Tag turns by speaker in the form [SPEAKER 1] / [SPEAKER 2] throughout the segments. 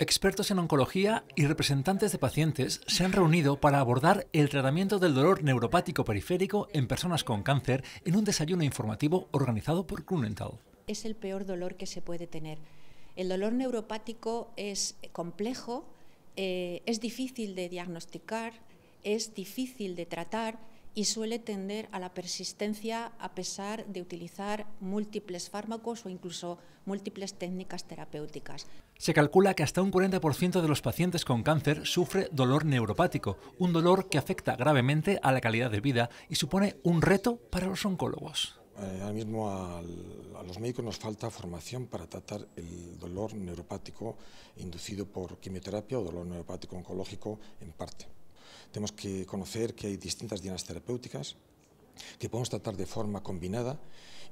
[SPEAKER 1] Expertos en oncología y representantes de pacientes se han reunido para abordar el tratamiento del dolor neuropático periférico en personas con cáncer en un desayuno informativo organizado por Grunenthal.
[SPEAKER 2] Es el peor dolor que se puede tener. El dolor neuropático es complejo, eh, es difícil de diagnosticar, es difícil de tratar y suele tender a la persistencia a pesar de utilizar múltiples fármacos o incluso múltiples técnicas terapéuticas.
[SPEAKER 1] Se calcula que hasta un 40% de los pacientes con cáncer sufre dolor neuropático, un dolor que afecta gravemente a la calidad de vida y supone un reto para los oncólogos. Eh,
[SPEAKER 3] ahora mismo a los médicos nos falta formación para tratar el dolor neuropático inducido por quimioterapia o dolor neuropático oncológico en parte. Tenemos que conocer que hay distintas dianas terapéuticas, que podemos tratar de forma combinada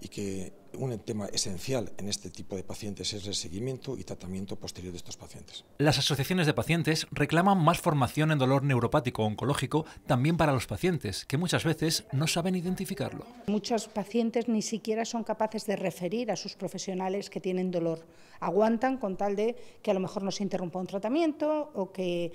[SPEAKER 3] y que un tema esencial en este tipo de pacientes es el seguimiento y tratamiento posterior de estos pacientes.
[SPEAKER 1] Las asociaciones de pacientes reclaman más formación en dolor neuropático oncológico también para los pacientes, que muchas veces no saben identificarlo.
[SPEAKER 4] Muchos pacientes ni siquiera son capaces de referir a sus profesionales que tienen dolor. Aguantan con tal de que a lo mejor no se interrumpa un tratamiento o que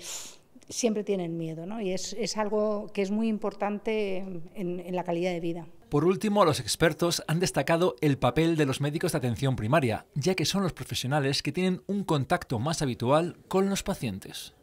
[SPEAKER 4] siempre tienen miedo, ¿no? Y es, es algo que es muy importante en la calidad de vida.
[SPEAKER 1] Por último, los expertos han destacado el papel de los médicos de atención primaria, ya que son los profesionales que tienen un contacto más habitual con los pacientes.